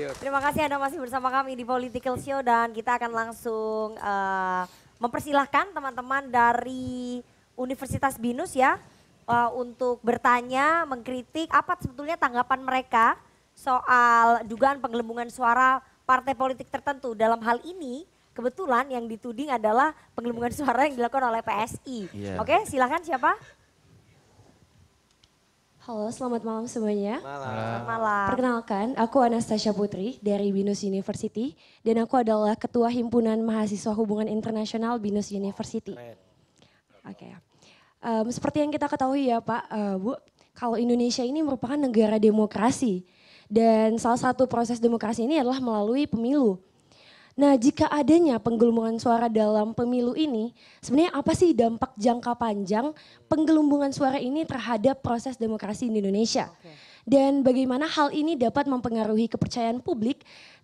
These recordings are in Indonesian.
Ayo. Terima kasih Anda masih bersama kami di Political Show dan kita akan langsung uh, mempersilahkan teman-teman dari Universitas Binus ya uh, untuk bertanya, mengkritik apa sebetulnya tanggapan mereka soal dugaan penggelembungan suara partai politik tertentu. Dalam hal ini kebetulan yang dituding adalah penggelembungan suara yang dilakukan oleh PSI. Yeah. Oke, okay, silakan siapa? Halo, selamat malam semuanya. Malam. malam. Perkenalkan, aku Anastasia Putri dari BINUS University dan aku adalah Ketua Himpunan Mahasiswa Hubungan Internasional BINUS University. Oke. Okay. Um, seperti yang kita ketahui ya Pak, uh, Bu, kalau Indonesia ini merupakan negara demokrasi dan salah satu proses demokrasi ini adalah melalui pemilu. Nah, jika adanya penggelumbungan suara dalam pemilu ini, sebenarnya apa sih dampak jangka panjang penggelumbungan suara ini terhadap proses demokrasi di Indonesia? Dan bagaimana hal ini dapat mempengaruhi kepercayaan publik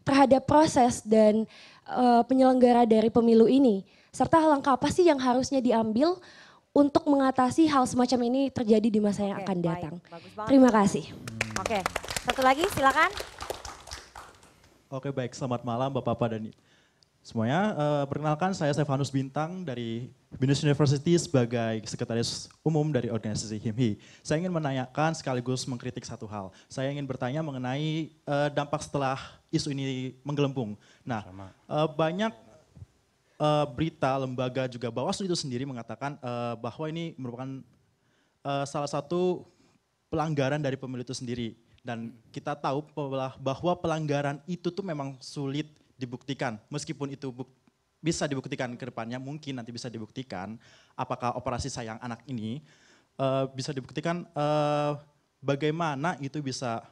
terhadap proses dan uh, penyelenggara dari pemilu ini? Serta langkah apa sih yang harusnya diambil untuk mengatasi hal semacam ini terjadi di masa yang Oke, akan datang. Terima kasih. Oke, satu lagi silakan. Oke baik, selamat malam Bapak-Bapak dan semuanya. Uh, perkenalkan saya Stefanus Bintang dari Binus University sebagai Sekretaris Umum dari organisasi HIMHI. Saya ingin menanyakan sekaligus mengkritik satu hal. Saya ingin bertanya mengenai uh, dampak setelah isu ini menggelembung. Nah, uh, banyak uh, berita lembaga juga Bawaslu itu sendiri mengatakan uh, bahwa ini merupakan uh, salah satu pelanggaran dari pemilu itu sendiri dan kita tahu bahwa pelanggaran itu tuh memang sulit dibuktikan. Meskipun itu buk bisa dibuktikan ke depannya, mungkin nanti bisa dibuktikan apakah operasi sayang anak ini uh, bisa dibuktikan uh, bagaimana itu bisa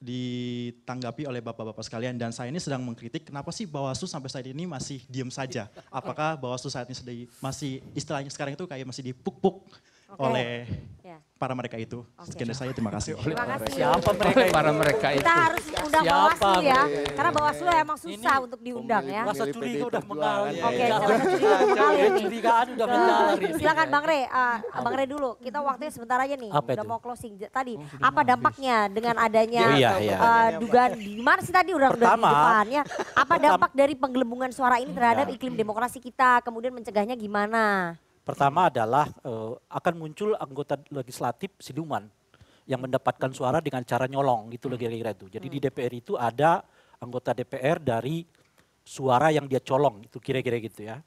ditanggapi oleh bapak-bapak sekalian dan saya ini sedang mengkritik kenapa sih Bawaslu sampai saat ini masih diem saja apakah Bawaslu saat ini masih istilahnya sekarang itu kayak masih dipuk-puk okay. oleh ya. para mereka itu. Okay. Sekian dari saya, terima kasih. Terima kasih. Siapa mereka para mereka itu? Kita harus undang Siapa Bawaslu ya, karena Bawaslu ya emang susah Ini untuk diundang ya. Rasa ya. itu udah mengalir. Oke, curigaan udah mengalir. Silakan Bang Re, uh, Bang Re dulu. Kita waktunya sebentar aja nih, apa udah mau closing tadi. Oh, apa dampaknya dengan adanya oh, iya, iya, eh, iya. dugaan di sih tadi udah Pertama, di depan Apa dampak dari penggelembungan suara ini terhadap iya. iklim demokrasi kita, kemudian mencegahnya gimana? Pertama adalah uh, akan muncul anggota legislatif siluman yang mendapatkan suara dengan cara nyolong gitu loh hmm. kira-kira itu. Jadi hmm. di DPR itu ada anggota DPR dari suara yang dia colong itu kira-kira gitu ya.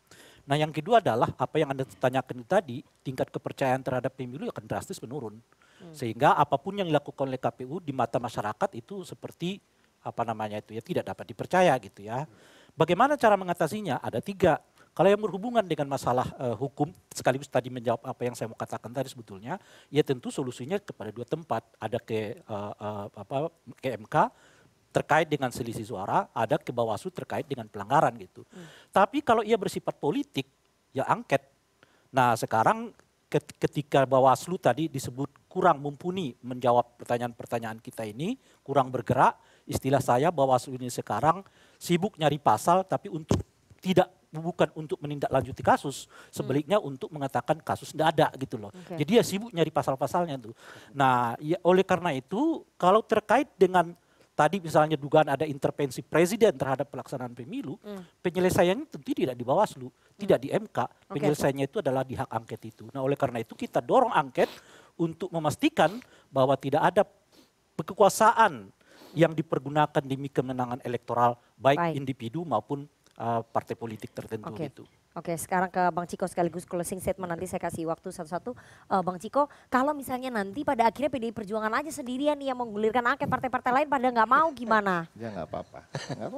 Nah yang kedua adalah apa yang Anda tanyakan tadi, tingkat kepercayaan terhadap pemilu akan drastis menurun. Hmm. Sehingga apapun yang dilakukan oleh KPU di mata masyarakat itu seperti apa namanya itu ya tidak dapat dipercaya gitu ya. Hmm. Bagaimana cara mengatasinya? Ada tiga. Kalau yang berhubungan dengan masalah uh, hukum, sekaligus tadi menjawab apa yang saya mau katakan tadi sebetulnya, ya tentu solusinya kepada dua tempat. Ada ke uh, uh, apa ke MK terkait dengan selisih suara, ada ke Bawaslu terkait dengan pelanggaran gitu. Hmm. Tapi kalau ia bersifat politik, ya angket. Nah sekarang ketika Bawaslu tadi disebut kurang mumpuni menjawab pertanyaan-pertanyaan kita ini, kurang bergerak, istilah saya Bawaslu ini sekarang sibuk nyari pasal tapi untuk tidak bukan untuk menindaklanjuti kasus, sebaliknya hmm. untuk mengatakan kasus tidak ada gitu loh. Okay. Jadi ya sibuk nyari pasal-pasalnya tuh. Nah, ya oleh karena itu kalau terkait dengan tadi misalnya dugaan ada intervensi presiden terhadap pelaksanaan pemilu, hmm. penyelesaiannya tentu tidak di Bawaslu, hmm. tidak di MK. Penyelesaiannya okay. itu adalah di hak angket itu. Nah, oleh karena itu kita dorong angket untuk memastikan bahwa tidak ada kekuasaan yang dipergunakan demi kemenangan elektoral baik, baik. individu maupun Uh, partai politik tertentu gitu Oke, sekarang ke Bang Ciko sekaligus closing statement nanti saya kasih waktu satu-satu. Uh, Bang Ciko, kalau misalnya nanti pada akhirnya PDI Perjuangan aja sendirian nih yang menggulirkan angket partai-partai lain pada nggak mau gimana? Ya nggak apa-apa.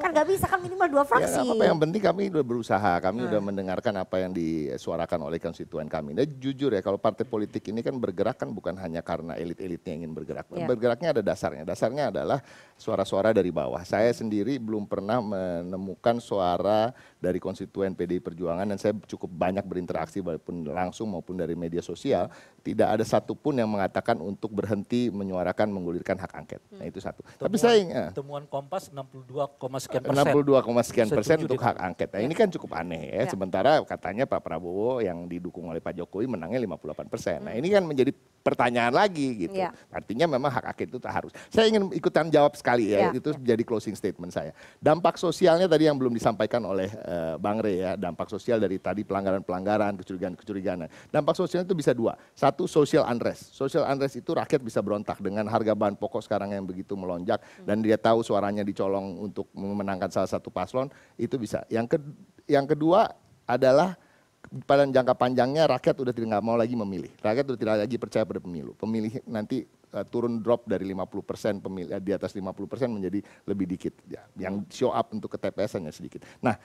Kan nggak bisa kan minimal dua ya, fraksi. Ya, apa, apa yang penting kami sudah berusaha, kami sudah hmm. mendengarkan apa yang disuarakan oleh konstituen kami. Dan nah, jujur ya kalau partai politik ini kan bergerak kan bukan hanya karena elit-elitnya ingin bergerak. Ya. Bergeraknya ada dasarnya. Dasarnya adalah suara-suara dari bawah. Saya sendiri belum pernah menemukan suara dari konstituen PDI Perjuangan pertanyaan dan saya cukup banyak berinteraksi walaupun langsung maupun dari media sosial, tidak ada satupun yang mengatakan untuk berhenti menyuarakan menggulirkan hak angket. Nah, hmm. Nah itu satu. Temuan, Tapi saya ya, temuan Kompas 62, sekian persen. 62, sekian persen untuk hak angket. Nah ya. ini kan cukup aneh ya. ya. Sementara katanya Pak Prabowo yang didukung oleh Pak Jokowi menangnya 58 persen. Nah, hmm. Nah ini kan menjadi pertanyaan lagi gitu. Iya. Artinya memang hak angket itu tak harus. Saya ingin ikutan jawab sekali ya, iya. itu menjadi closing statement saya. Dampak sosialnya tadi yang belum disampaikan oleh uh, Bang Rey ya, dampak sosial dari tadi pelanggaran-pelanggaran, kecurigaan-kecurigaan. Dampak sosial itu bisa dua. Satu social unrest. Social unrest itu rakyat bisa berontak dengan harga bahan pokok sekarang yang begitu melonjak mm. dan dia tahu suaranya dicolong untuk memenangkan salah satu paslon, itu bisa. Yang ke yang kedua adalah pada jangka panjangnya rakyat sudah tidak mau lagi memilih. Rakyat sudah tidak lagi percaya pada pemilu. Pemilih nanti uh, turun drop dari 50% pemilih e, di atas 50% persen menjadi lebih dikit ya. Yang show up untuk ke TPS hanya sedikit. Nah,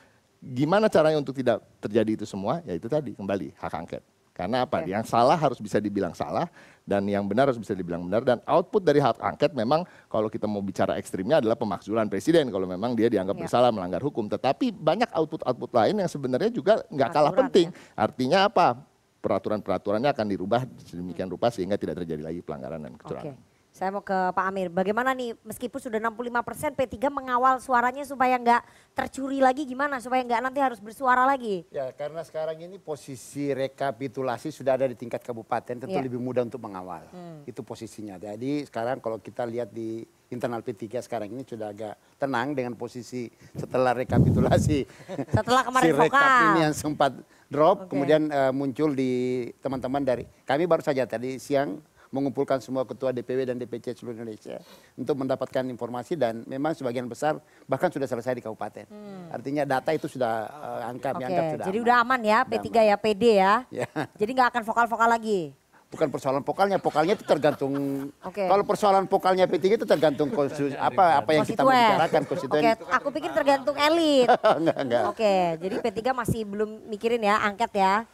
gimana caranya untuk tidak terjadi itu semua? Ya itu tadi kembali hak angket. Karena apa? Okay. Iya. Yang salah harus bisa dibilang salah dan yang benar harus bisa dibilang benar dan output dari hak angket memang kalau kita mau bicara ekstrimnya adalah pemakzulan presiden kalau memang dia dianggap yeah. bersalah melanggar hukum. Tetapi banyak output-output lain yang sebenarnya juga nggak kalah penting. Ya. Artinya apa? Peraturan-peraturannya akan dirubah sedemikian hmm. rupa sehingga tidak terjadi lagi pelanggaran dan kecurangan. Okay. Saya mau ke Pak Amir, bagaimana nih meskipun sudah 65 persen P3 mengawal suaranya supaya nggak tercuri lagi gimana? Supaya nggak nanti harus bersuara lagi? Ya karena sekarang ini posisi rekapitulasi sudah ada di tingkat kabupaten tentu ya. lebih mudah untuk mengawal. Hmm. Itu posisinya. Jadi sekarang kalau kita lihat di internal P3 sekarang ini sudah agak tenang dengan posisi setelah rekapitulasi. Setelah kemarin si rekap vokal. ini yang sempat drop okay. kemudian uh, muncul di teman-teman dari kami baru saja tadi siang mengumpulkan semua ketua DPW dan DPC seluruh Indonesia untuk mendapatkan informasi dan memang sebagian besar bahkan sudah selesai di kabupaten. Hmm. Artinya data itu sudah uh, angka, okay. sudah. Jadi aman. udah aman ya P3 aman. ya PD ya. ya. Jadi nggak akan vokal-vokal lagi bukan persoalan vokalnya, vokalnya itu tergantung. Okay. Kalau persoalan vokalnya P3 itu tergantung konstitusi apa apa yang kita bicarakan konstituen. Oke, okay. aku pikir tergantung elit. Oke, okay. jadi P3 masih belum mikirin ya angket ya.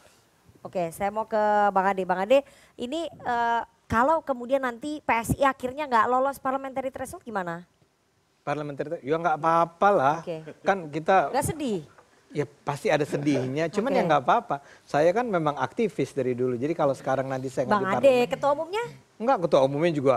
Oke, okay, saya mau ke Bang Ade. Bang Ade, ini uh, kalau kemudian nanti PSI akhirnya nggak lolos parliamentary threshold gimana? Parliamentary threshold, ya nggak apa-apa lah. Okay. Kan kita... Nggak sedih? Ya pasti ada sedihnya, cuman okay. ya nggak apa-apa. Saya kan memang aktivis dari dulu, jadi kalau sekarang nanti saya nggak Bang Ade, ketua umumnya? Enggak, ketua umumnya juga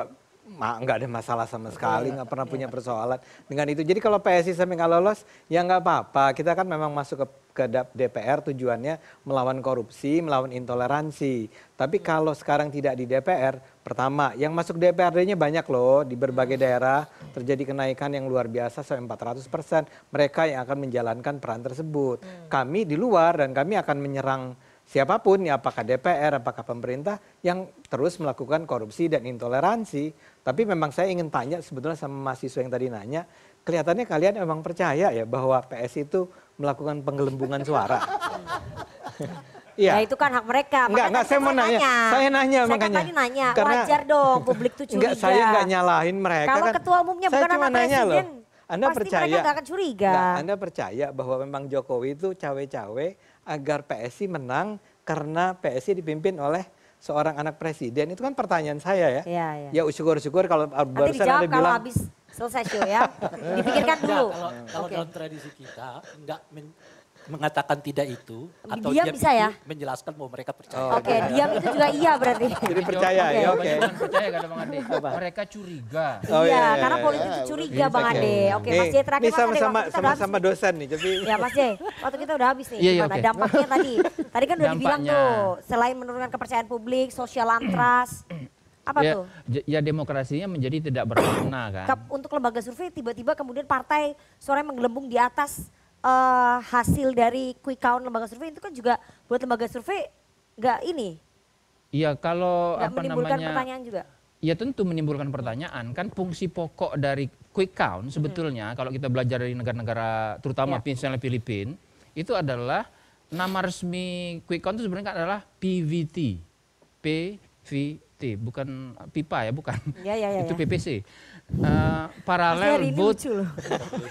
nggak ada masalah sama iya. sekali, nggak pernah iya. punya persoalan dengan itu. Jadi kalau PSI sampai nggak lolos, ya nggak apa-apa. Kita kan memang masuk ke, ke DPR tujuannya melawan korupsi, melawan intoleransi. Tapi iya. kalau sekarang tidak di DPR, pertama yang masuk DPRD-nya banyak loh di berbagai daerah terjadi kenaikan yang luar biasa sampai 400 persen. Mereka yang akan menjalankan peran tersebut. Kami di luar dan kami akan menyerang siapapun ya apakah DPR apakah pemerintah yang terus melakukan korupsi dan intoleransi tapi memang saya ingin tanya sebetulnya sama mahasiswa yang tadi nanya kelihatannya kalian memang percaya ya bahwa PS itu melakukan penggelembungan suara Iya. Ya itu kan hak mereka. Enggak, enggak saya, saya mau nanya. Saya nanya saya makanya. Saya tadi nanya, Karena, wajar dong publik tuh curiga. Enggak, saya enggak nyalahin mereka Kalau kan. ketua umumnya bukan anak presiden, loh, anda Pasti percaya, mereka akan curiga. Enggak, anda percaya bahwa memang Jokowi itu cawe-cawe agar PSI menang karena PSI dipimpin oleh seorang anak presiden itu kan pertanyaan saya ya. Iya, iya. Ya, ya. ya syukur-syukur kalau uh, barusan ada bilang. Kalau habis selesai show ya. Dipikirkan dulu. Nah, kalau, kalau okay. dalam tradisi kita nggak mengatakan tidak itu atau diam, diam bisa ya? menjelaskan bahwa mereka percaya. Oh, Oke, iya. okay, diam itu juga iya berarti. Jadi percaya okay. ya. Oke. Okay. percaya Bang Ade. Mereka curiga. Oh, iya, iya, iya, karena iya, politik itu curiga iya, Bang Ade. Oke, Mas J terakhir Mas Ade. Sama sama sama dosen nih, jadi. Ya Mas J, waktu kita udah habis nih. okay. dampaknya tadi? Tadi kan udah dibilang tuh, selain menurunkan kepercayaan publik, social antras apa ya, tuh? Ya demokrasinya menjadi tidak berwarna kan. Untuk lembaga survei tiba-tiba kemudian partai sore menggelembung di atas uh, hasil dari quick count lembaga survei itu kan juga buat lembaga survei nggak ini? Iya kalau gak apa menimbulkan namanya, pertanyaan juga. Ya tentu menimbulkan pertanyaan kan fungsi pokok dari quick count sebetulnya hmm. kalau kita belajar dari negara-negara terutama ya. misalnya Filipina itu adalah nama resmi quick count itu sebenarnya adalah PVT. PVT PPT, bukan pipa ya, bukan. Ya, ya, ya, itu ya. PPC. Uh, eh, paralel vote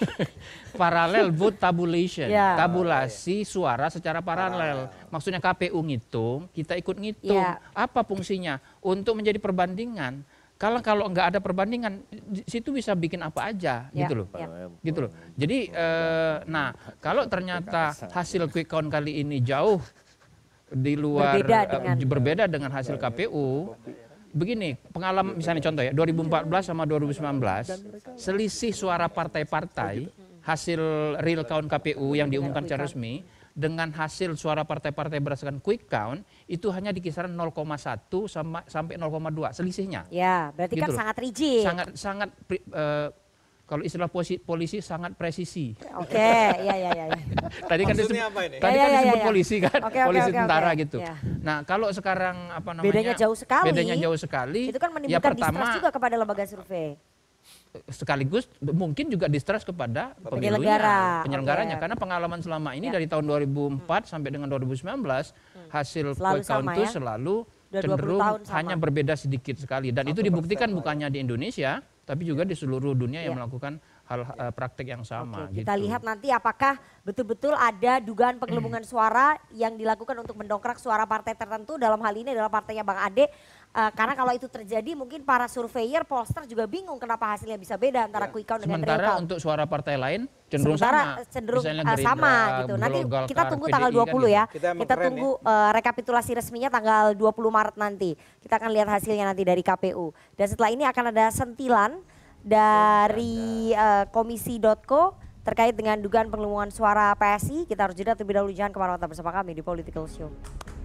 paralel vote tabulation, ya. tabulasi suara secara paralel. Maksudnya KPU ngitung, kita ikut ngitung. Ya. Apa fungsinya? Untuk menjadi perbandingan. Kalau kalau nggak ada perbandingan, situ bisa bikin apa aja, ya. gitu loh, ya. gitu loh. Jadi, uh, nah kalau ternyata hasil quick count kali ini jauh di luar berbeda eh, dengan, berbeda dengan hasil KPU begini pengalaman misalnya contoh ya 2014 sama 2019 selisih suara partai-partai hasil real count KPU yang diumumkan secara resmi dengan hasil suara partai-partai berdasarkan quick count itu hanya di kisaran 0,1 sampai 0,2 selisihnya. Ya, berarti kan gitu kan loh. sangat rigid. Sangat sangat uh, kalau istilah polisi, polisi sangat presisi. Oke, okay, ya ya ya. Iya. tadi kan disebut, apa ini? tadi ya, kan ya, disebut ya, ya. polisi kan, okay, polisi okay, tentara okay. gitu. Ya. Nah kalau sekarang apa namanya? Bedanya jauh sekali. Bedanya jauh sekali. Itu kan ya menimbulkan ya, pertama, juga kepada lembaga survei sekaligus mungkin juga distrust kepada Penyelenggara. penyelenggaranya okay. karena pengalaman selama ini ya. dari tahun 2004 hmm. sampai dengan 2019 hmm. hasil quick count itu ya? selalu cenderung hanya berbeda sedikit sekali dan itu dibuktikan bukannya di Indonesia tapi juga di seluruh dunia yang iya. melakukan hal uh, iya. eh, praktik yang sama. Oke, kita gitu. lihat nanti apakah betul-betul ada dugaan penggelembungan suara yang dilakukan untuk mendongkrak suara partai tertentu dalam hal ini adalah partainya Bang Ade Uh, karena kalau itu terjadi mungkin para surveyor, poster juga bingung kenapa hasilnya bisa beda antara ya. quick count dengan real count. Sementara untuk suara partai lain cenderung Sementara sama. cenderung eh, Gerindra, sama gitu. Nanti Golkar, kita tunggu PDI tanggal 20 kan gitu. ya. Kita, kita tunggu ya. uh, rekapitulasi resminya tanggal 20 Maret nanti. Kita akan lihat hasilnya nanti dari KPU. Dan setelah ini akan ada sentilan dari uh, iya, komisi.co terkait dengan dugaan penggelembungan suara PSI. Kita harus jeda terlebih dahulu jangan kemana-mana bersama kami di Political Show.